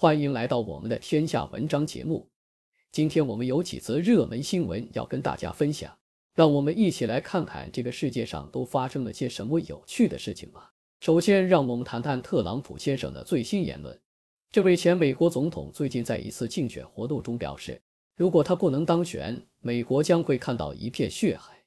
欢迎来到我们的天下文章节目。今天我们有几则热门新闻要跟大家分享，让我们一起来看看这个世界上都发生了些什么有趣的事情吧。首先，让我们谈谈特朗普先生的最新言论。这位前美国总统最近在一次竞选活动中表示，如果他不能当选，美国将会看到一片血海。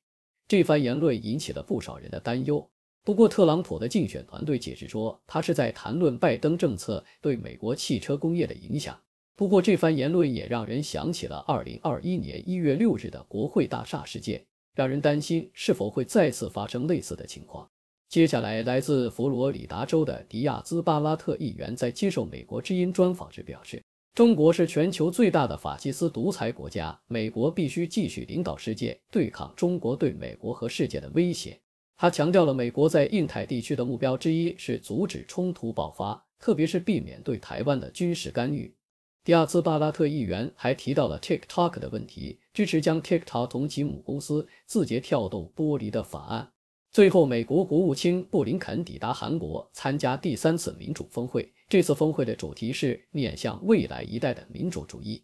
这番言论引起了不少人的担忧。不过，特朗普的竞选团队解释说，他是在谈论拜登政策对美国汽车工业的影响。不过，这番言论也让人想起了2021年1月6日的国会大厦事件，让人担心是否会再次发生类似的情况。接下来，来自佛罗里达州的迪亚兹巴拉特议员在接受《美国之音》专访时表示：“中国是全球最大的法西斯独裁国家，美国必须继续领导世界，对抗中国对美国和世界的威胁。”他强调了美国在印太地区的目标之一是阻止冲突爆发，特别是避免对台湾的军事干预。第二次巴拉特议员还提到了 TikTok 的问题，支持将 TikTok 同其母公司字节跳动剥离的法案。最后，美国国务卿布林肯抵达韩国参加第三次民主峰会，这次峰会的主题是面向未来一代的民主主义。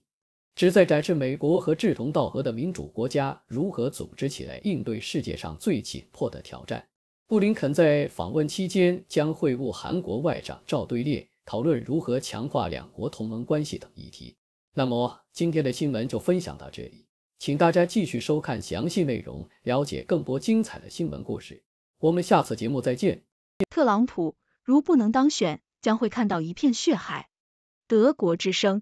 旨在展示美国和志同道合的民主国家如何组织起来应对世界上最紧迫的挑战。布林肯在访问期间将会晤韩国外长赵对列，讨论如何强化两国同盟关系等议题。那么今天的新闻就分享到这里，请大家继续收看详细内容，了解更多精彩的新闻故事。我们下次节目再见。特朗普如不能当选，将会看到一片血海。德国之声。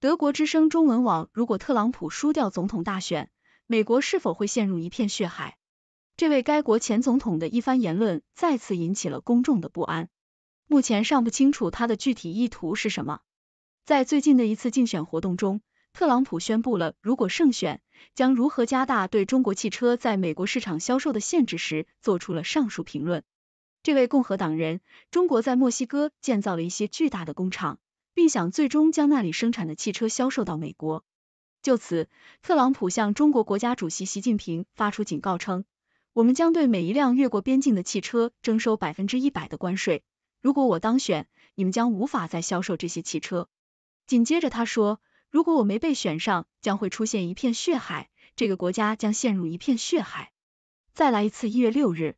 德国之声中文网：如果特朗普输掉总统大选，美国是否会陷入一片血海？这位该国前总统的一番言论再次引起了公众的不安。目前尚不清楚他的具体意图是什么。在最近的一次竞选活动中，特朗普宣布了如果胜选，将如何加大对中国汽车在美国市场销售的限制时，做出了上述评论。这位共和党人：“中国在墨西哥建造了一些巨大的工厂。”并想最终将那里生产的汽车销售到美国。就此，特朗普向中国国家主席习近平发出警告称：“我们将对每一辆越过边境的汽车征收百分之一百的关税。如果我当选，你们将无法再销售这些汽车。”紧接着他说：“如果我没被选上，将会出现一片血海，这个国家将陷入一片血海。”再来一次，一月六日，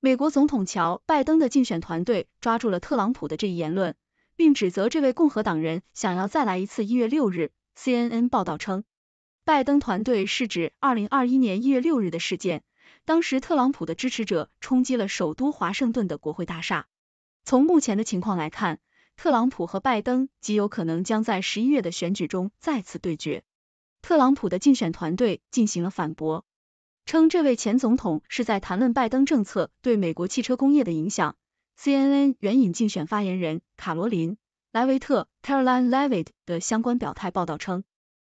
美国总统乔拜登的竞选团队抓住了特朗普的这一言论。并指责这位共和党人想要再来一次一月六日。CNN 报道称，拜登团队是指二零二一年一月六日的事件，当时特朗普的支持者冲击了首都华盛顿的国会大厦。从目前的情况来看，特朗普和拜登极有可能将在十一月的选举中再次对决。特朗普的竞选团队进行了反驳，称这位前总统是在谈论拜登政策对美国汽车工业的影响。CNN 援引竞选发言人卡罗琳·莱维特 （Caroline Levitt） 的相关表态报道称，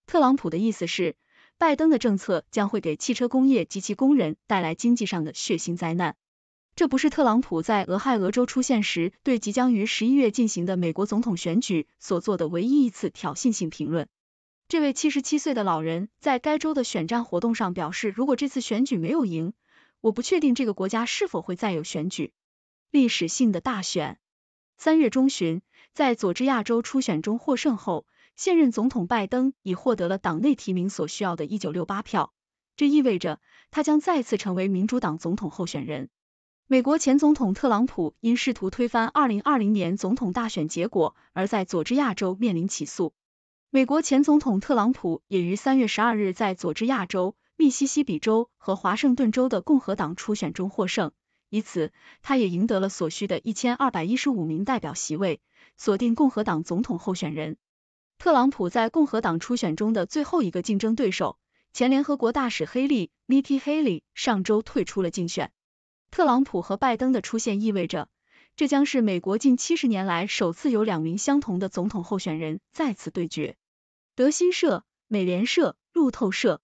特朗普的意思是，拜登的政策将会给汽车工业及其工人带来经济上的血腥灾难。这不是特朗普在俄亥俄州出现时对即将于十一月进行的美国总统选举所做的唯一一次挑衅性评论。这位七十七岁的老人在该州的选战活动上表示：“如果这次选举没有赢，我不确定这个国家是否会再有选举。”历史性的大选。三月中旬，在佐治亚州初选中获胜后，现任总统拜登已获得了党内提名所需要的一九六八票，这意味着他将再次成为民主党总统候选人。美国前总统特朗普因试图推翻二零二零年总统大选结果，而在佐治亚州面临起诉。美国前总统特朗普也于三月十二日在佐治亚州、密西西比州和华盛顿州的共和党初选中获胜。以此，他也赢得了所需的一千二百一十五名代表席位，锁定共和党总统候选人。特朗普在共和党初选中的最后一个竞争对手、前联合国大使黑利 m i k k i Haley） 上周退出了竞选。特朗普和拜登的出现意味着，这将是美国近七十年来首次有两名相同的总统候选人再次对决。德新社、美联社、路透社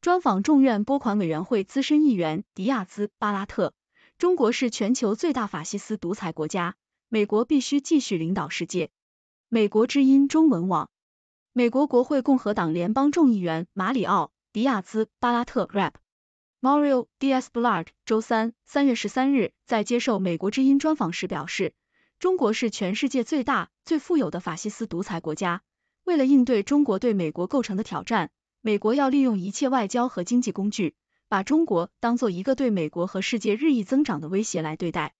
专访众院拨款委员会资深议员迪亚兹·巴拉特。中国是全球最大法西斯独裁国家，美国必须继续领导世界。美国之音中文网，美国国会共和党联邦众议员马里奥·迪亚兹·巴拉特 （Rap Mario Diaz Balart） 周三（三月十三日）在接受美国之音专访时表示，中国是全世界最大、最富有的法西斯独裁国家。为了应对中国对美国构成的挑战，美国要利用一切外交和经济工具。把中国当做一个对美国和世界日益增长的威胁来对待。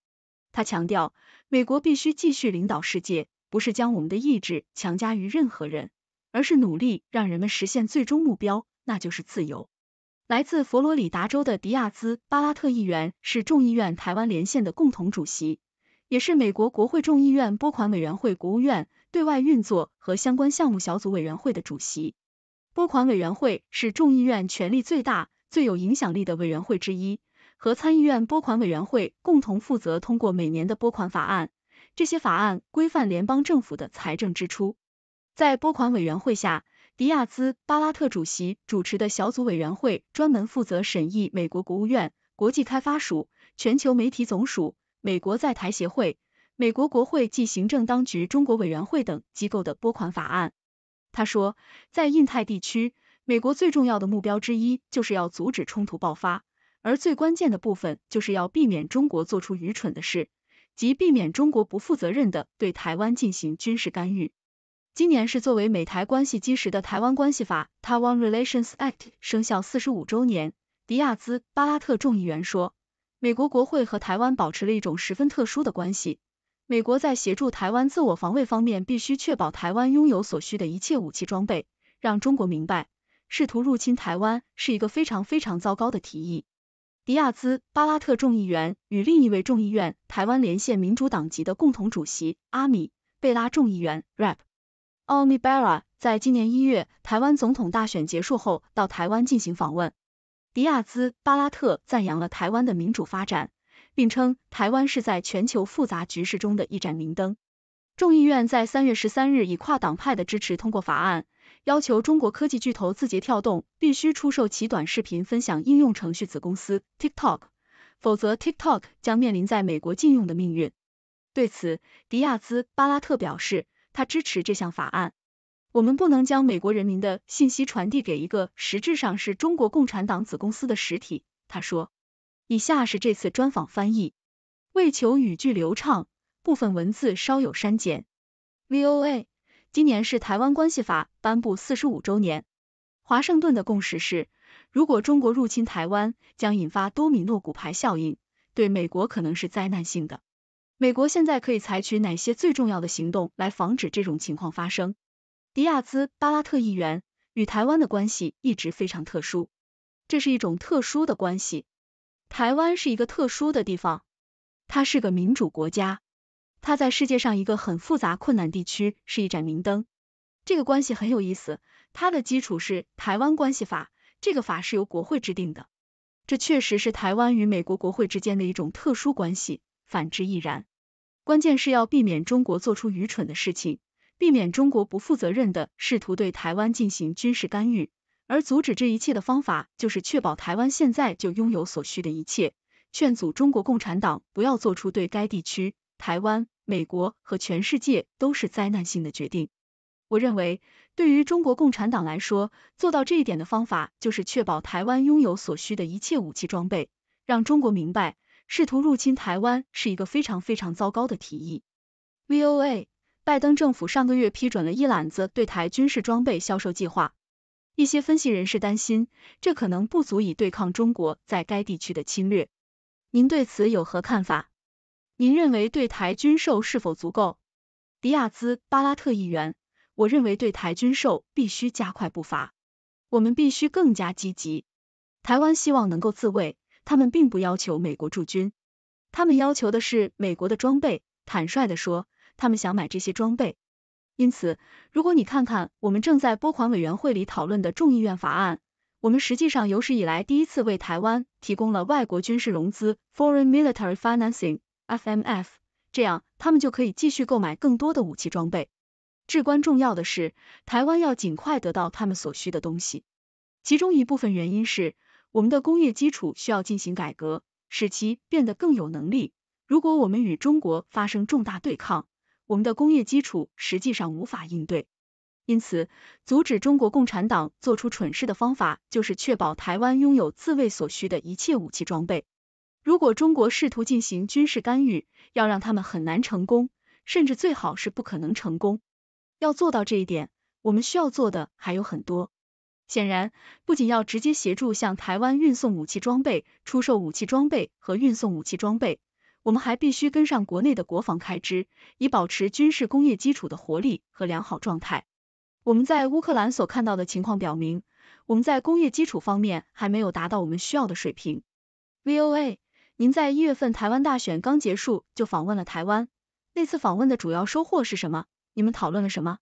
他强调，美国必须继续领导世界，不是将我们的意志强加于任何人，而是努力让人们实现最终目标，那就是自由。来自佛罗里达州的迪亚兹·巴拉特议员是众议院台湾连线的共同主席，也是美国国会众议院拨款委员会、国务院对外运作和相关项目小组委员会的主席。拨款委员会是众议院权力最大。最有影响力的委员会之一和参议院拨款委员会共同负责通过每年的拨款法案。这些法案规范联邦政府的财政支出。在拨款委员会下，迪亚兹巴拉特主席主持的小组委员会专门负责审议美国国务院、国际开发署、全球媒体总署、美国在台协会、美国国会及行政当局中国委员会等机构的拨款法案。他说，在印太地区。美国最重要的目标之一就是要阻止冲突爆发，而最关键的部分就是要避免中国做出愚蠢的事，即避免中国不负责任的对台湾进行军事干预。今年是作为美台关系基石的《台湾关系法》（Taiwan Relations Act） 生效四十五周年。迪亚兹·巴拉特众议员说：“美国国会和台湾保持了一种十分特殊的关系。美国在协助台湾自我防卫方面，必须确保台湾拥有所需的一切武器装备，让中国明白。”试图入侵台湾是一个非常非常糟糕的提议。迪亚兹·巴拉特众议员与另一位众议院台湾连线民主党籍的共同主席阿米·贝拉众议员 （Rep. 奥 m i Bera） 在今年一月台湾总统大选结束后到台湾进行访问。迪亚兹·巴拉特赞扬了台湾的民主发展，并称台湾是在全球复杂局势中的一盏明灯。众议院在三月十三日以跨党派的支持通过法案。要求中国科技巨头字节跳动必须出售其短视频分享应用程序子公司 TikTok，否则 TikTok 将面临在美国禁用的命运。对此，迪亚兹·巴拉特表示，他支持这项法案。我们不能将美国人民的信息传递给一个实质上是中国共产党子公司的实体，他说。以下是这次专访翻译，为求语句流畅，部分文字稍有删减。VOA。今年是《台湾关系法》颁布四十五周年。华盛顿的共识是，如果中国入侵台湾，将引发多米诺骨牌效应，对美国可能是灾难性的。美国现在可以采取哪些最重要的行动来防止这种情况发生？迪亚兹巴拉特议员与台湾的关系一直非常特殊，这是一种特殊的关系。台湾是一个特殊的地方，它是个民主国家。它在世界上一个很复杂困难地区是一盏明灯，这个关系很有意思。它的基础是《台湾关系法》，这个法是由国会制定的。这确实是台湾与美国国会之间的一种特殊关系，反之亦然。关键是要避免中国做出愚蠢的事情，避免中国不负责任的试图对台湾进行军事干预，而阻止这一切的方法就是确保台湾现在就拥有所需的一切，劝阻中国共产党不要做出对该地区。台湾、美国和全世界都是灾难性的决定。我认为，对于中国共产党来说，做到这一点的方法就是确保台湾拥有所需的一切武器装备，让中国明白，试图入侵台湾是一个非常非常糟糕的提议。VOA，拜登政府上个月批准了一揽子对台军事装备销售计划，一些分析人士担心，这可能不足以对抗中国在该地区的侵略。您对此有何看法？您认为对台军售是否足够？迪亚兹巴拉特议员，我认为对台军售必须加快步伐，我们必须更加积极。台湾希望能够自卫，他们并不要求美国驻军，他们要求的是美国的装备。坦率地说，他们想买这些装备。因此，如果你看看我们正在拨款委员会里讨论的众议院法案，我们实际上有史以来第一次为台湾提供了外国军事融资 （Foreign Military Financing）。F M F，这样他们就可以继续购买更多的武器装备。至关重要的是，台湾要尽快得到他们所需的东西。其中一部分原因是，我们的工业基础需要进行改革，使其变得更有能力。如果我们与中国发生重大对抗，我们的工业基础实际上无法应对。因此，阻止中国共产党做出蠢事的方法就是确保台湾拥有自卫所需的一切武器装备。如果中国试图进行军事干预，要让他们很难成功，甚至最好是不可能成功。要做到这一点，我们需要做的还有很多。显然，不仅要直接协助向台湾运送武器装备、出售武器装备和运送武器装备，我们还必须跟上国内的国防开支，以保持军事工业基础的活力和良好状态。我们在乌克兰所看到的情况表明，我们在工业基础方面还没有达到我们需要的水平。VOA。您在一月份台湾大选刚结束就访问了台湾，那次访问的主要收获是什么？你们讨论了什么？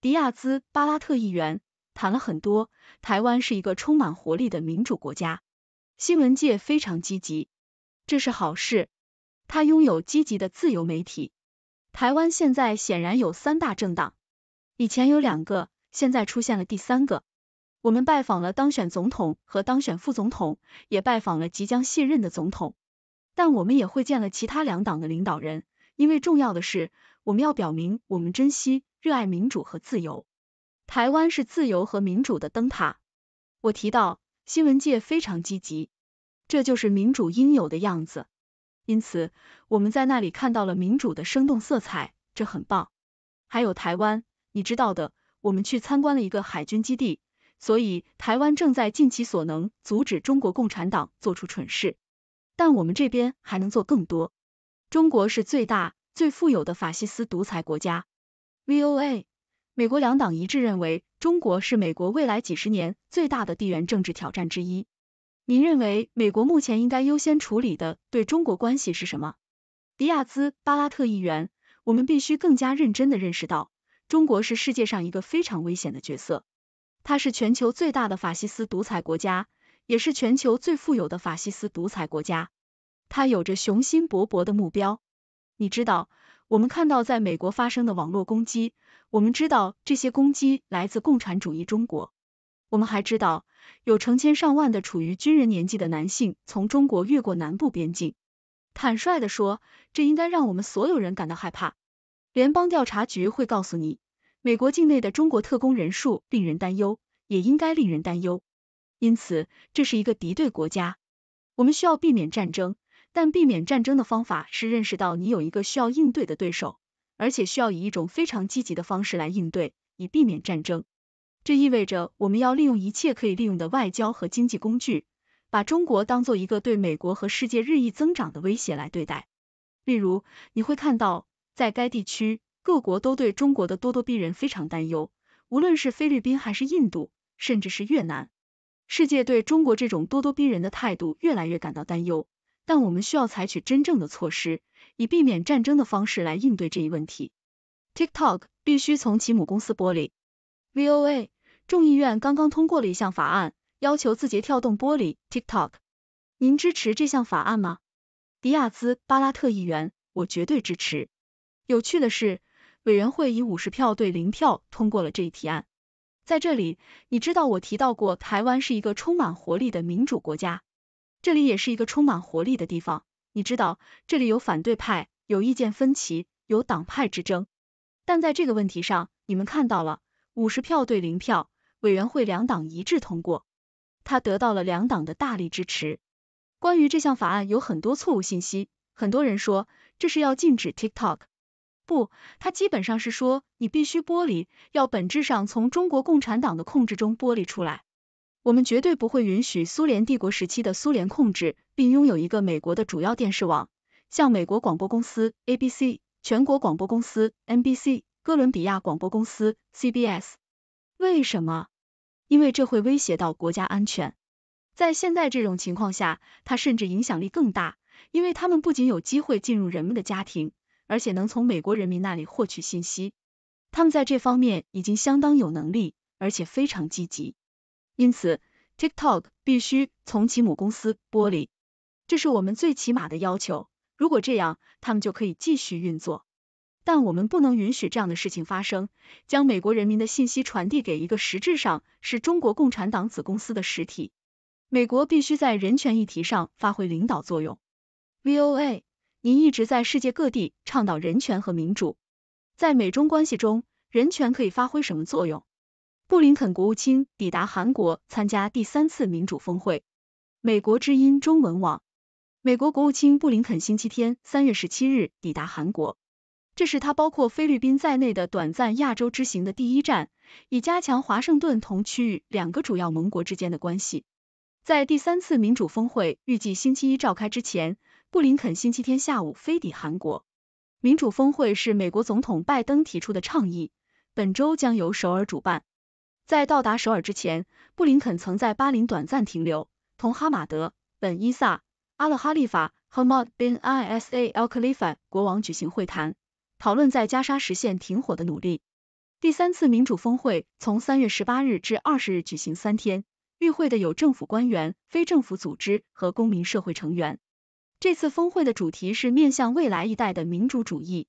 迪亚兹·巴拉特议员谈了很多。台湾是一个充满活力的民主国家，新闻界非常积极，这是好事。他拥有积极的自由媒体。台湾现在显然有三大政党，以前有两个，现在出现了第三个。我们拜访了当选总统和当选副总统，也拜访了即将卸任的总统。但我们也会见了其他两党的领导人，因为重要的是我们要表明我们珍惜、热爱民主和自由。台湾是自由和民主的灯塔。我提到新闻界非常积极，这就是民主应有的样子。因此，我们在那里看到了民主的生动色彩，这很棒。还有台湾，你知道的，我们去参观了一个海军基地，所以台湾正在尽其所能阻止中国共产党做出蠢事。但我们这边还能做更多。中国是最大、最富有的法西斯独裁国家。VOA，美国两党一致认为，中国是美国未来几十年最大的地缘政治挑战之一。您认为美国目前应该优先处理的对中国关系是什么？迪亚兹巴拉特议员，我们必须更加认真的认识到，中国是世界上一个非常危险的角色，它是全球最大的法西斯独裁国家。也是全球最富有的法西斯独裁国家，它有着雄心勃勃的目标。你知道，我们看到在美国发生的网络攻击，我们知道这些攻击来自共产主义中国。我们还知道，有成千上万的处于军人年纪的男性从中国越过南部边境。坦率的说，这应该让我们所有人感到害怕。联邦调查局会告诉你，美国境内的中国特工人数令人担忧，也应该令人担忧。因此，这是一个敌对国家。我们需要避免战争，但避免战争的方法是认识到你有一个需要应对的对手，而且需要以一种非常积极的方式来应对，以避免战争。这意味着我们要利用一切可以利用的外交和经济工具，把中国当做一个对美国和世界日益增长的威胁来对待。例如，你会看到在该地区，各国都对中国的咄咄逼人非常担忧，无论是菲律宾还是印度，甚至是越南。世界对中国这种咄咄逼人的态度越来越感到担忧，但我们需要采取真正的措施，以避免战争的方式来应对这一问题。TikTok 必须从其母公司剥离。VOA，众议院刚刚通过了一项法案，要求字节跳动剥离 TikTok。您支持这项法案吗？迪亚兹·巴拉特议员，我绝对支持。有趣的是，委员会以五十票对零票通过了这一提案。在这里，你知道我提到过台湾是一个充满活力的民主国家，这里也是一个充满活力的地方。你知道，这里有反对派，有意见分歧，有党派之争。但在这个问题上，你们看到了五十票对零票，委员会两党一致通过，他得到了两党的大力支持。关于这项法案，有很多错误信息，很多人说这是要禁止 TikTok。不，他基本上是说，你必须剥离，要本质上从中国共产党的控制中剥离出来。我们绝对不会允许苏联帝国时期的苏联控制，并拥有一个美国的主要电视网，像美国广播公司 ABC、全国广播公司 NBC、哥伦比亚广播公司 CBS。为什么？因为这会威胁到国家安全。在现在这种情况下，它甚至影响力更大，因为他们不仅有机会进入人们的家庭。而且能从美国人民那里获取信息，他们在这方面已经相当有能力，而且非常积极。因此，TikTok 必须从其母公司剥离，这是我们最起码的要求。如果这样，他们就可以继续运作。但我们不能允许这样的事情发生，将美国人民的信息传递给一个实质上是中国共产党子公司的实体。美国必须在人权议题上发挥领导作用。VOA。您一直在世界各地倡导人权和民主，在美中关系中，人权可以发挥什么作用？布林肯国务卿抵达韩国参加第三次民主峰会。美国之音中文网，美国国务卿布林肯星期天三月十七日抵达韩国，这是他包括菲律宾在内的短暂亚洲之行的第一站，以加强华盛顿同区域两个主要盟国之间的关系。在第三次民主峰会预计星期一召开之前。布林肯星期天下午飞抵韩国，民主峰会是美国总统拜登提出的倡议，本周将由首尔主办。在到达首尔之前，布林肯曾在巴林短暂停留，同哈马德·本·伊萨·阿勒哈利法和 m o d bin Isa Al Khalifa） 国王举行会谈，讨论在加沙实现停火的努力。第三次民主峰会从三月十八日至二十日举行三天，与会的有政府官员、非政府组织和公民社会成员。这次峰会的主题是面向未来一代的民主主义。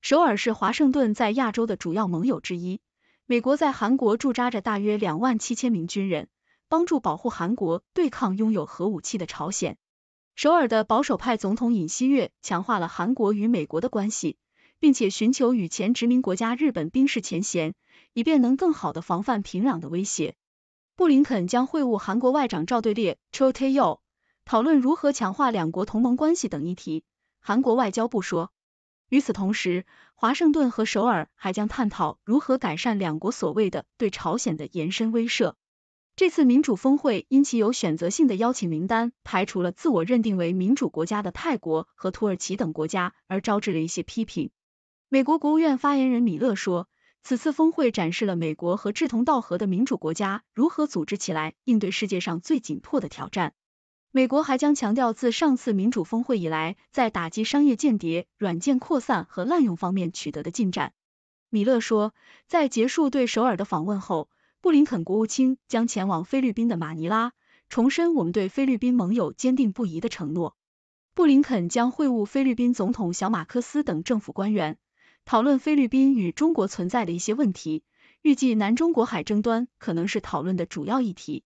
首尔是华盛顿在亚洲的主要盟友之一。美国在韩国驻扎着大约两万七千名军人，帮助保护韩国对抗拥有核武器的朝鲜。首尔的保守派总统尹锡悦强化了韩国与美国的关系，并且寻求与前殖民国家日本冰释前嫌，以便能更好的防范平壤的威胁。布林肯将会晤韩国外长赵对列 Cho Tae y o 讨论如何强化两国同盟关系等议题。韩国外交部说，与此同时，华盛顿和首尔还将探讨如何改善两国所谓的对朝鲜的延伸威慑。这次民主峰会因其有选择性的邀请名单，排除了自我认定为民主国家的泰国和土耳其等国家，而招致了一些批评。美国国务院发言人米勒说，此次峰会展示了美国和志同道合的民主国家如何组织起来应对世界上最紧迫的挑战。美国还将强调自上次民主峰会以来，在打击商业间谍、软件扩散和滥用方面取得的进展。米勒说，在结束对首尔的访问后，布林肯国务卿将前往菲律宾的马尼拉，重申我们对菲律宾盟友坚定不移的承诺。布林肯将会晤菲律宾总统小马克思等政府官员，讨论菲律宾与中国存在的一些问题，预计南中国海争端可能是讨论的主要议题。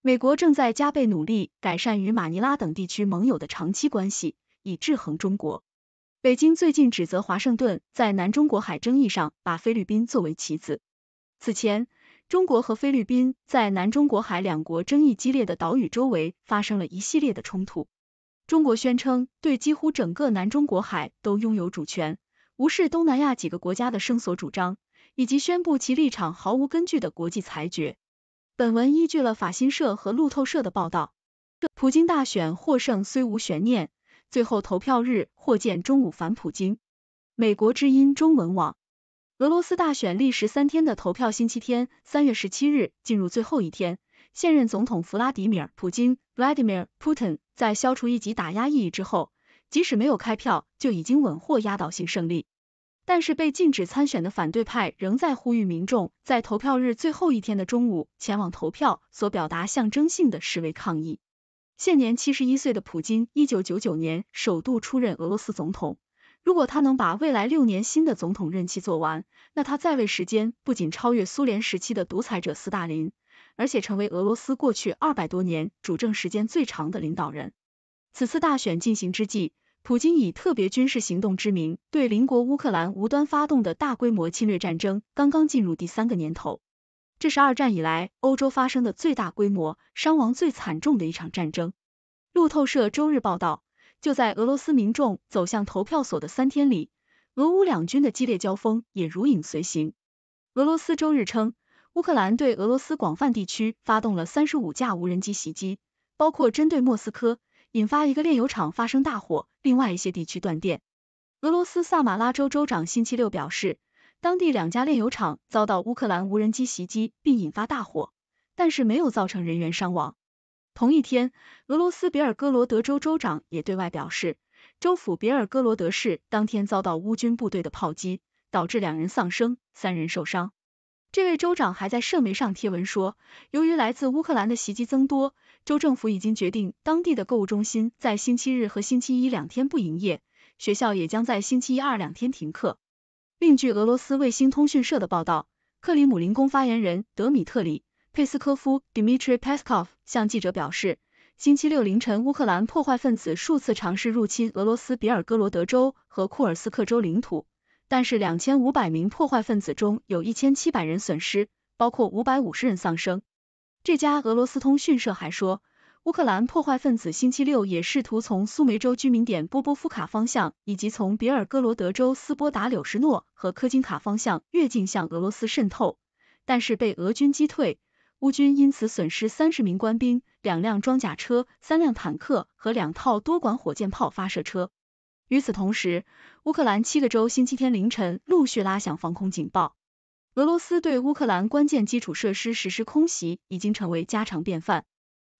美国正在加倍努力改善与马尼拉等地区盟友的长期关系，以制衡中国。北京最近指责华盛顿在南中国海争议上把菲律宾作为棋子。此前，中国和菲律宾在南中国海两国争议激烈的岛屿周围发生了一系列的冲突。中国宣称对几乎整个南中国海都拥有主权，无视东南亚几个国家的声索主张，以及宣布其立场毫无根据的国际裁决。本文依据了法新社和路透社的报道。普京大选获胜虽无悬念，最后投票日或见中午反普京。美国之音中文网。俄罗斯大选历时三天的投票，星期天三月十七日进入最后一天。现任总统弗拉迪米尔·普京 （Vladimir Putin） 在消除一级打压意义之后，即使没有开票，就已经稳获压倒性胜利。但是被禁止参选的反对派仍在呼吁民众在投票日最后一天的中午前往投票，所表达象征性的示威抗议。现年七十一岁的普京，一九九九年首度出任俄罗斯总统。如果他能把未来六年新的总统任期做完，那他在位时间不仅超越苏联时期的独裁者斯大林，而且成为俄罗斯过去二百多年主政时间最长的领导人。此次大选进行之际。普京以特别军事行动之名对邻国乌克兰无端发动的大规模侵略战争，刚刚进入第三个年头。这是二战以来欧洲发生的最大规模、伤亡最惨重的一场战争。路透社周日报道，就在俄罗斯民众走向投票所的三天里，俄乌两军的激烈交锋也如影随形。俄罗斯周日称，乌克兰对俄罗斯广泛地区发动了三十五架无人机袭击，包括针对莫斯科。引发一个炼油厂发生大火，另外一些地区断电。俄罗斯萨马拉州州长星期六表示，当地两家炼油厂遭到乌克兰无人机袭击并引发大火，但是没有造成人员伤亡。同一天，俄罗斯别尔哥罗德州州长也对外表示，州府别尔哥罗德市当天遭到乌军部队的炮击，导致两人丧生，三人受伤。这位州长还在社媒上贴文说，由于来自乌克兰的袭击增多，州政府已经决定当地的购物中心在星期日和星期一两天不营业，学校也将在星期一、二两天停课。另据俄罗斯卫星通讯社的报道，克里姆林宫发言人德米特里·佩斯科夫 （Dmitry Peskov） 向记者表示，星期六凌晨，乌克兰破坏分子数次尝试入侵俄罗斯别尔哥罗德州和库尔斯克州领土。但是，两千五百名破坏分子中有一千七百人损失，包括五百五十人丧生。这家俄罗斯通讯社还说，乌克兰破坏分子星期六也试图从苏梅州居民点波波夫卡方向，以及从别尔哥罗德州斯波达柳什诺和科金卡方向越境向俄罗斯渗透，但是被俄军击退。乌军因此损失三十名官兵、两辆装甲车、三辆坦克和两套多管火箭炮发射车。与此同时，乌克兰七个州星期天凌晨陆续拉响防空警报。俄罗斯对乌克兰关键基础设施实施空袭已经成为家常便饭。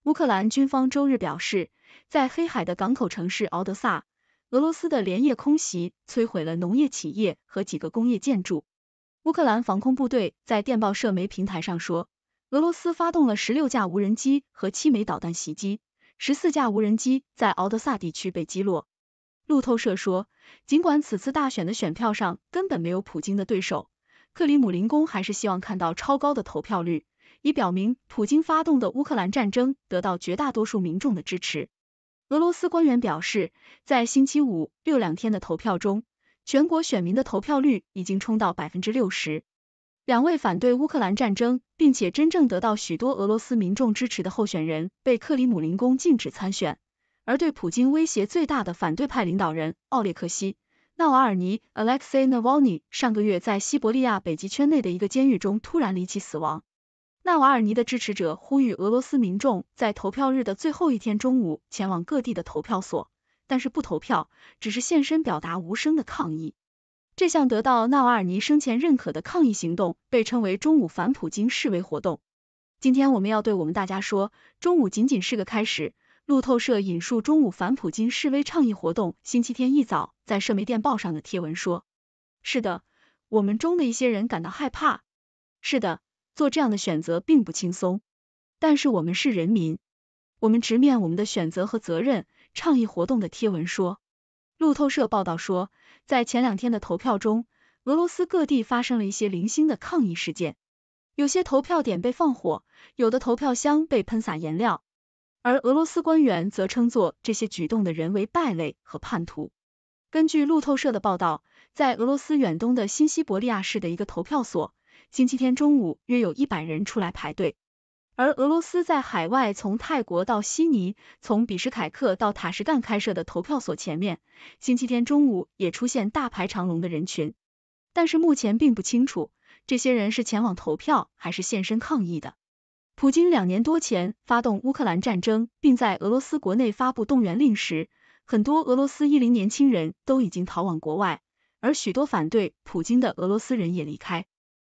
乌克兰军方周日表示，在黑海的港口城市敖德萨，俄罗斯的连夜空袭摧毁了农业企业和几个工业建筑。乌克兰防空部队在电报社媒平台上说，俄罗斯发动了十六架无人机和七枚导弹袭击，十四架无人机在敖德萨地区被击落。路透社说，尽管此次大选的选票上根本没有普京的对手，克里姆林宫还是希望看到超高的投票率，以表明普京发动的乌克兰战争得到绝大多数民众的支持。俄罗斯官员表示，在星期五、六两天的投票中，全国选民的投票率已经冲到百分之六十。两位反对乌克兰战争并且真正得到许多俄罗斯民众支持的候选人被克里姆林宫禁止参选。而对普京威胁最大的反对派领导人奥列克西·纳瓦尔尼 （Alexei Navalny） 上个月在西伯利亚北极圈内的一个监狱中突然离奇死亡。纳瓦尔尼的支持者呼吁俄罗斯民众在投票日的最后一天中午前往各地的投票所，但是不投票，只是现身表达无声的抗议。这项得到纳瓦尔尼生前认可的抗议行动被称为“中午反普京示威活动”。今天我们要对我们大家说，中午仅仅是个开始。路透社引述中午反普京示威倡议活动星期天一早在社媒电报上的贴文说：“是的，我们中的一些人感到害怕。是的，做这样的选择并不轻松。但是我们是人民，我们直面我们的选择和责任。”倡议活动的贴文说。路透社报道说，在前两天的投票中，俄罗斯各地发生了一些零星的抗议事件，有些投票点被放火，有的投票箱被喷洒颜料。而俄罗斯官员则称作这些举动的人为败类和叛徒。根据路透社的报道，在俄罗斯远东的新西伯利亚市的一个投票所，星期天中午约有一百人出来排队。而俄罗斯在海外，从泰国到悉尼，从比什凯克到塔什干开设的投票所前面，星期天中午也出现大排长龙的人群。但是目前并不清楚这些人是前往投票还是现身抗议的。普京两年多前发动乌克兰战争，并在俄罗斯国内发布动员令时，很多俄罗斯一零年轻人都已经逃往国外，而许多反对普京的俄罗斯人也离开。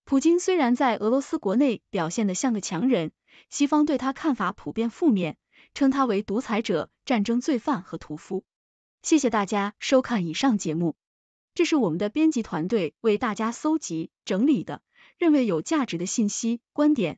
普京虽然在俄罗斯国内表现得像个强人，西方对他看法普遍负面，称他为独裁者、战争罪犯和屠夫。谢谢大家收看以上节目，这是我们的编辑团队为大家搜集整理的，认为有价值的信息观点。